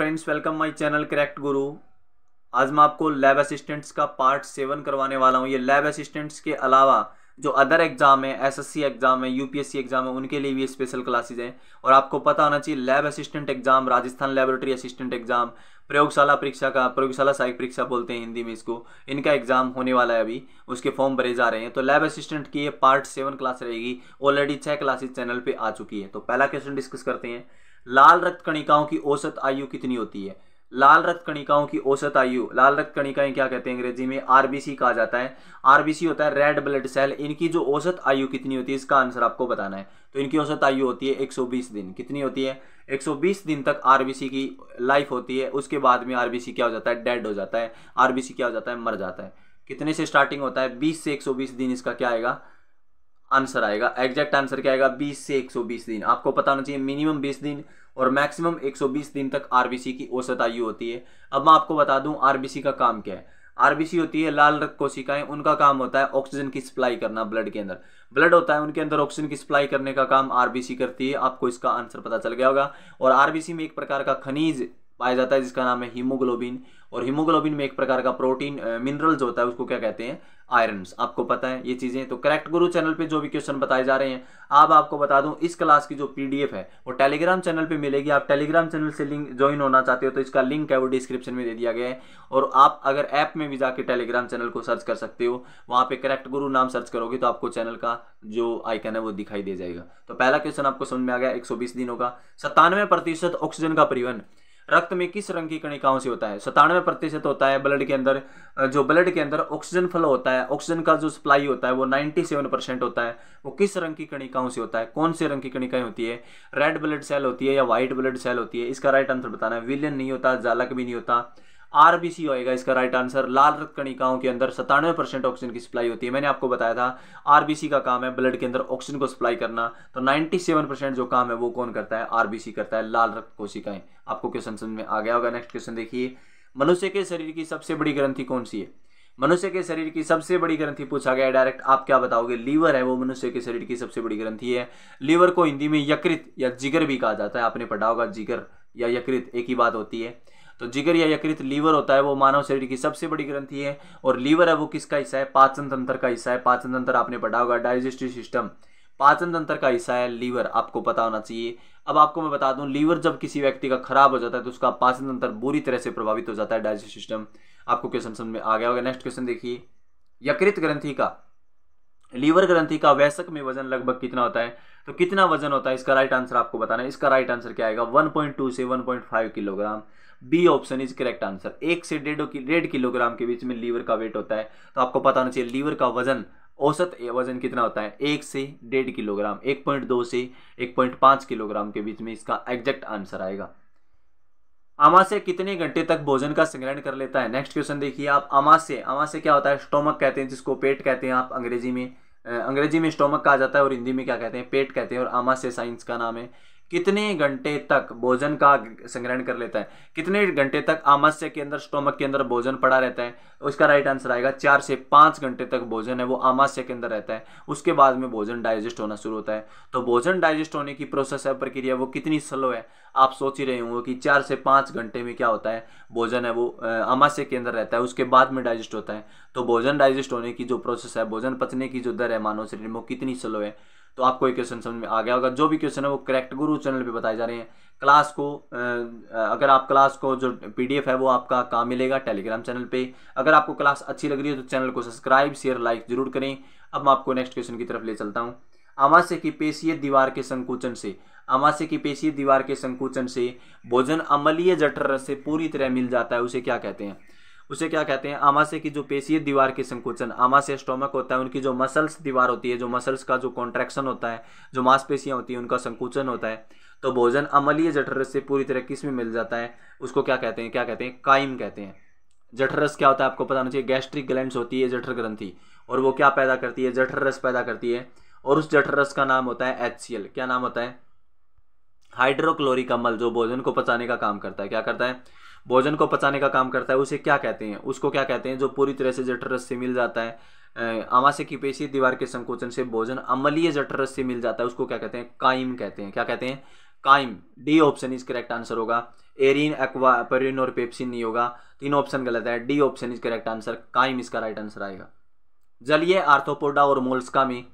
friends welcome my channel correct Guru आज मैं आपको लैब असिस्टेंट्स का पार्ट सेवन करवाने वाला हूँ ये लैब असिस्टेंट्स के अलावा जो अदर एग्ज़ाम है एसएससी एग्ज़ाम है यूपीएससी एग्ज़ाम है उनके लिए भी स्पेशल क्लासेज हैं और आपको पता होना चाहिए lab assistant exam Rajasthan laboratory assistant exam प्रयोगशाला परीक्षा का प्रयोगशाला सहायक परीक्षा बोलते हैं हिंदी में इसको इनका एग्ज़ाम होने वाला है अभी उसके फॉर्म भरे जा रहे हैं तो लैब असिस्टेंट की ये पार्ट सेवन क्लास रहेगी ऑलरेडी छः क्लासेज चैनल पर आ चुकी है तो पहला क्वेश्चन डिस्कस करते हैं लाल रक्त कणिकाओं की औसत आयु कितनी होती है लाल रक्त कणिकाओं की औसत आयु लाल रक्त कणिकाएं क्या कहते हैं अंग्रेजी में आरबीसी कहा जाता है आरबीसी होता है रेड ब्लड सेल इनकी जो औसत आयु कितनी होती है इसका आंसर आपको बताना है तो इनकी औसत आयु होती है 120 दिन कितनी होती है 120 दिन तक आरबीसी की लाइफ होती है उसके बाद में आरबीसी क्या हो जाता है डेड हो जाता है आरबीसी क्या हो जाता है मर जाता है कितने से स्टार्टिंग होता है बीस से एक दिन इसका क्या आएगा आंसर आएगा एग्जैक्ट आंसर क्या आएगा 20 से 120 दिन आपको पता होना चाहिए मिनिमम 20 दिन और मैक्सिमम 120 दिन तक आरबीसी की औसत आयु होती है अब मैं आपको बता दूं आरबीसी का काम क्या है आरबीसी होती है लाल रक्त कोशिकाएं उनका काम होता है ऑक्सीजन की सप्लाई करना ब्लड के अंदर ब्लड होता है उनके अंदर ऑक्सीजन की सप्लाई करने का काम आरबीसी करती है आपको इसका आंसर पता चल गया होगा और आरबीसी में एक प्रकार का खनिज पाया जाता है जिसका नाम है हीमोग्लोबिन और हीमोग्लोबिन में एक प्रकार का प्रोटीन मिनरल्स होता है उसको क्या कहते हैं आयरन आपको पता है ये चीज़ें तो करेक्ट गुरु चैनल पे जो भी क्वेश्चन बताए जा रहे हैं आप आपको बता दूं इस क्लास की जो पीडीएफ है वो टेलीग्राम चैनल पे मिलेगी आप टेलीग्राम चैनल से लिंक ज्वाइन होना चाहते हो तो इसका लिंक है वो डिस्क्रिप्शन में दे दिया गया है और आप अगर ऐप में भी जाके टेलीग्राम चैनल को सर्च कर सकते हो वहाँ पर करेक्ट गुरु नाम सर्च करोगे तो आपको चैनल का जो आइकन है वो दिखाई दे जाएगा तो पहला क्वेश्चन आपको समझ में आ गया एक दिनों का सत्तानवे ऑक्सीजन का परिवहन रक्त में किस रंग की कणिकाओं से होता है सतानवे प्रतिशत होता है ब्लड के अंदर जो ब्लड के अंदर ऑक्सीजन फ्लो होता है ऑक्सीजन का जो सप्लाई होता है वो 97 परसेंट होता है वो किस रंग की कणिकाओं से होता है कौन से रंग की कणिकाएं होती है रेड ब्लड सेल होती है या व्हाइट ब्लड सेल होती है इसका राइट आंसर बताना है विलियन नहीं होता जालक भी नहीं होता आरबीसी होएगा इसका राइट आंसर लाल रक्त कणिकाओं के अंदर सतानवे परसेंट ऑक्सीजन की सप्लाई होती है मैंने आपको बताया था आरबीसी का काम है ब्लड के अंदर ऑक्सीजन को सप्लाई करना तो 97 परसेंट जो काम है वो कौन करता है आरबीसी करता है लाल रक्त कोशिकाएं आपको क्वेश्चन समझ में आ गया होगा नेक्स्ट क्वेश्चन देखिए मनुष्य के शरीर की सबसे बड़ी ग्रंथि कौन सी है मनुष्य के शरीर की सबसे बड़ी ग्रंथि पूछा गया डायरेक्ट आप क्या बताओगे लीवर है वो मनुष्य के शरीर की सबसे बड़ी ग्रंथि है लीवर को हिंदी में यकृत या जिगर भी कहा जाता है आपने पढ़ा होगा जिगर या यकृत एक ही बात होती है तो जिगर या यकृत लीवर होता है वो मानव शरीर की सबसे बड़ी ग्रंथि है और लीवर है वो किसका हिस्सा है पाचन तंत्र का हिस्सा है पाचन तंत्र आपने पढ़ा होगा डाइजेस्टिव सिस्टम पाचन तंत्र का हिस्सा है लीवर आपको पता होना चाहिए अब आपको मैं बता दूं लीवर जब किसी व्यक्ति का खराब हो जाता है तो उसका पाचन तंत्र बुरी तरह से प्रभावित हो जाता है डाइजेस्ट सिस्टम आपको क्वेश्चन समझ में आ गया होगा नेक्स्ट क्वेश्चन देखिए यकृत ग्रंथि का लीवर ग्रंथि का वैसक में वजन लगभग कितना होता है तो कितना वजन होता है इसका राइट आंसर आपको बताना है इसका राइट आंसर क्या आएगा 1.2 से 1.5 kilogram B option is correct answer एक से डेढ़ डेढ़ किलोग्राम के बीच में लीवर का वेट होता है तो आपको पता होना चाहिए लीवर का वजन औसत वजन कितना होता है एक से डेढ़ किलोग्राम एक पॉइंट दो से एक पॉइंट किलोग्राम के बीच में इसका एग्जैक्ट आंसर आएगा अमाश्य कितने घंटे तक भोजन का संग्रहण कर लेता है नेक्स्ट क्वेश्चन देखिए आप अमाश्य अमाश्य क्या होता है स्टोमक कहते हैं जिसको पेट कहते हैं आप अंग्रेजी में अंग्रेजी में स्टोमक कहा जाता है और हिंदी में क्या कहते हैं पेट कहते हैं और अमाश्य साइंस का नाम है कितने घंटे तक भोजन का संग्रहण कर लेता है कितने घंटे तक आमस्य के अंदर स्टोमक के अंदर भोजन पड़ा रहता है उसका राइट आंसर आएगा चार से पाँच घंटे तक भोजन है वो आमस्य के अंदर रहता है उसके बाद में भोजन डाइजेस्ट होना शुरू होता है तो भोजन डाइजेस्ट होने की प्रोसेस है प्रक्रिया वो कितनी स्लो है आप सोच ही रहे होंगे कि चार से पाँच घंटे में क्या होता है भोजन है वो अमाश्य के अंदर रहता है उसके बाद में डाइजेस्ट होता है तो भोजन डाइजेस्ट होने की जो प्रोसेस है भोजन पचने की जो दर है मानव शरीर में वो कितनी स्लो है तो आपको ये क्वेश्चन समझ में आ गया होगा जो भी क्वेश्चन है वो करेक्ट गुरु चैनल पे बताए जा रहे हैं क्लास को अगर आप क्लास को जो पीडीएफ है वो आपका काम मिलेगा टेलीग्राम चैनल पे अगर आपको क्लास अच्छी लग रही है तो चैनल को सब्सक्राइब शेयर लाइक जरूर करें अब मैं आपको नेक्स्ट क्वेश्चन की तरफ ले चलता हूँ आमाशय की पेशीय दीवार के संकुचन से आमाशय की पेशीय दीवार के संकुचन से भोजन अमलीय जठर से पूरी तरह मिल जाता है उसे क्या कहते हैं उसे क्या कहते हैं आमाशय की जो पेशीय दीवार के संकुचन आमाशय स्टोमक होता है उनकी जो मसल्स दीवार होती है जो मसल्स का जो कॉन्ट्रैक्शन होता है जो मांसपेशियाँ होती हैं उनका संकुचन होता है तो भोजन अमलीय जठरस से पूरी तरह किस में मिल जाता है उसको क्या कहते हैं क्या कहते हैं कायम कहते हैं जठरस क्या होता है आपको पता होना चाहिए गैस्ट्रिक ग्लैंड होती है जठर ग्रंथि और वो क्या पैदा करती है जठरस पैदा करती है और उस जठरस का नाम होता है एच क्या नाम होता है हाइड्रोक्लोरिक अम्ल जो भोजन को पचाने का काम करता है क्या करता है भोजन को पचाने का काम करता है उसे क्या कहते हैं उसको क्या कहते हैं जो पूरी तरह से जठरस से मिल जाता है आमाशय की पेशी दीवार के संकोचन से भोजन अम्लीय जठरस से मिल जाता है उसको क्या कहते हैं काइम कहते हैं क्या कहते हैं chyme D option is correct answer होगा एरिन एक्वापेरिन और पेप्सिन नहीं होगा तीन ऑप्शन गलत है D option is correct answer chyme इसका राइट आंसर आएगा जलिए आर्थोपोडा और मोल्सका में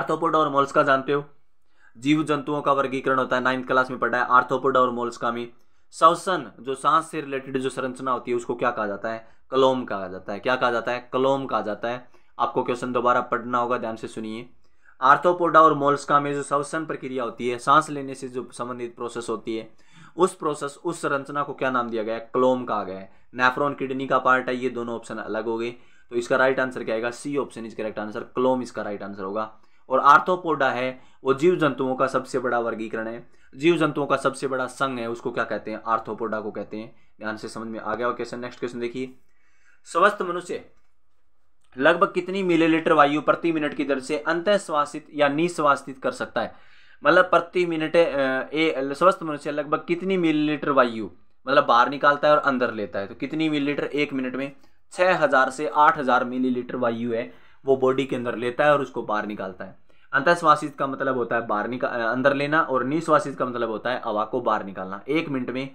आर्थोपोडा और मोल्सका जानते हो जीव जंतुओं का वर्गीकरण होता है नाइन्थ क्लास में पढ़ा है आर्थोपोडा और में सवसन जो सांस से रिलेटेड जो संरचना होती है उसको क्या कहा जाता है कलोम कहा जाता है क्या कहा जाता है कलोम कहा जाता है आपको क्वेश्चन दोबारा पढ़ना होगा ध्यान से सुनिए आर्थोपोडा और मोल्सका में जो श्वसन प्रक्रिया होती है सांस लेने से जो संबंधित प्रोसेस होती है उस प्रोसेस उस संरचना को क्या नाम दिया गया है क्लोम कहा गया है नेफ्रॉन किडनी का पार्ट है ये दोनों ऑप्शन अलग हो गए तो इसका राइट आंसर क्या आएगा C option is correct answer क्लोम इसका राइट आंसर होगा और आर्थोपोडा है वो जीव जंतुओं का सबसे बड़ा वर्गीकरण है जीव जंतुओं का सबसे बड़ा संघ है उसको क्या कहते हैं आर्थोपोडा को कहते हैं ध्यान से समझ में आ गया क्वेश्चन नेक्स्ट क्वेश्चन देखिए स्वस्थ मनुष्य लगभग कितनी मिलीलीटर वायु प्रति मिनट की दर से अंत स्वासित या निस्वासित कर सकता है मतलब प्रति मिनट स्वस्थ मनुष्य लगभग कितनी मिलीलीटर वायु मतलब बाहर निकालता है और अंदर लेता है तो कितनी मिलीलीटर एक मिनट में छः हज़ार से आठ हज़ार मिलीलीटर वायु है वो बॉडी के अंदर लेता है और उसको बाहर निकालता है अंतःश्वासित का मतलब होता है बाहर निकाल अंदर लेना और निश्वासित का मतलब होता है हवा को बाहर निकालना एक मिनट में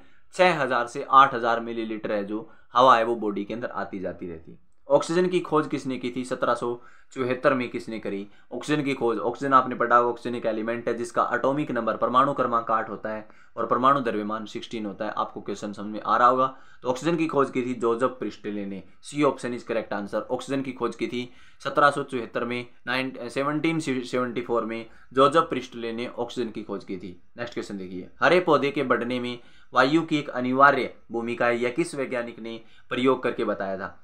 हजार से आठ हजार मिलीलीटर है जो हवा है वो बॉडी के अंदर आती जाती रहती है ऑक्सीजन की खोज किसने की थी सत्रह में किसने करी ऑक्सीजन की खोज ऑक्सीजन आपने पढ़ा ऑक्सीजन एक एलिमेंट है जिसका अटोमिक नंबर परमाणु क्रमांक आठ होता है और परमाणु द्रव्यमान 16 होता है आपको क्वेश्चन समझ में आ रहा होगा तो ऑक्सीजन की खोज की थी जोजफ प्रिस्टेले ने C option is correct answer oxygen की खोज की थी सत्रह में नाइन सेवनटीन में जोजफ प्रिस्टेले ने ऑक्सीजन की खोज की थी नेक्स्ट क्वेश्चन देखिए हरे पौधे के बढ़ने में वायु की एक अनिवार्य भूमिका है यह किस वैज्ञानिक ने प्रयोग करके बताया था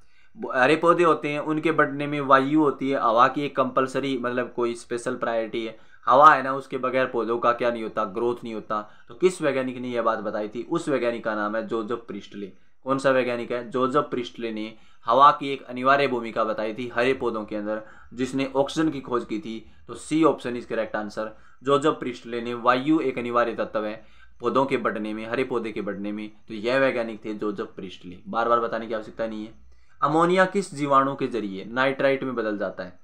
हरे पौधे होते हैं उनके बढ़ने में वायु होती है हवा की एक कंपलसरी मतलब कोई स्पेशल प्रायोरिटी है हवा है ना उसके बगैर पौधों का क्या नहीं होता ग्रोथ नहीं होता तो किस वैज्ञानिक ने यह बात बताई थी उस वैज्ञानिक का नाम है जोजफ प्रिस्टले कौन सा वैज्ञानिक है जोजफ प्रिस्टले ने हवा की एक अनिवार्य भूमिका बताई थी हरे पौधों के अंदर जिसने ऑक्सीजन की खोज की थी तो C option is correct answer Joseph Priestley ने वायु एक अनिवार्य तत्व है पौधों के बढ़ने में हरे पौधे के बढ़ने में तो यह वैज्ञानिक थे जोजफ प्रिस्टले बार बार बताने की आवश्यकता नहीं है अमोनिया किस जीवाणु के जरिए नाइट्राइट में बदल जाता है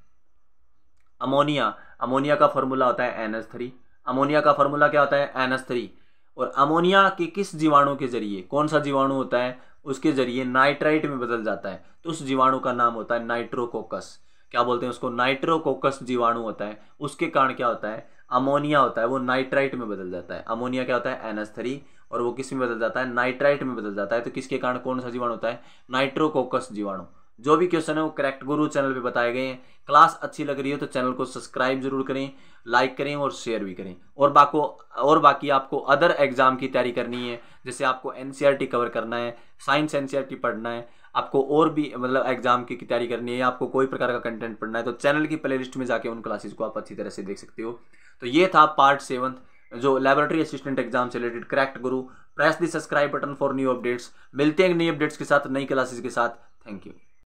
अमोनिया अमोनिया का फॉर्मूला होता है एन थ्री अमोनिया का फॉर्मूला क्या होता है एन थ्री और अमोनिया के किस जीवाणु के जरिए कौन सा जीवाणु होता है उसके जरिए नाइट्राइट में बदल जाता है तो उस जीवाणु का नाम होता है नाइट्रोकोकस क्या बोलते हैं उसको नाइट्रोकोकस जीवाणु होता है उसके कारण क्या होता है अमोनिया होता है वो नाइट्राइट में बदल जाता है अमोनिया क्या होता है एनस्थरी थ्री और वो किस में बदल जाता है नाइट्राइट में बदल जाता है तो किसके कारण कौन सा जीवाणु होता है नाइट्रोकोकस जीवाणु जो भी क्वेश्चन है वो करेक्ट गुरु चैनल पे बताए गए हैं क्लास अच्छी लग रही है तो चैनल को सब्सक्राइब जरूर करें लाइक करें और शेयर भी करें और बाको और बाकी आपको अदर एग्जाम की तैयारी करनी है जैसे आपको एन कवर e करना है साइंस एन e पढ़ना है आपको और भी मतलब एग्जाम की तैयारी करनी है आपको कोई प्रकार का कंटेंट पढ़ना है तो चैनल की प्ले में जाके उन क्लासेस को आप अच्छी तरह से देख सकते हो तो ये था पार्ट सेवंथ जो लेबोरेटरी असिस्टेंट एग्जाम से related correct Guru press the subscribe button for new updates मिलते हैं नई अपडेट्स के साथ नई क्लासेस के साथ थैंक यू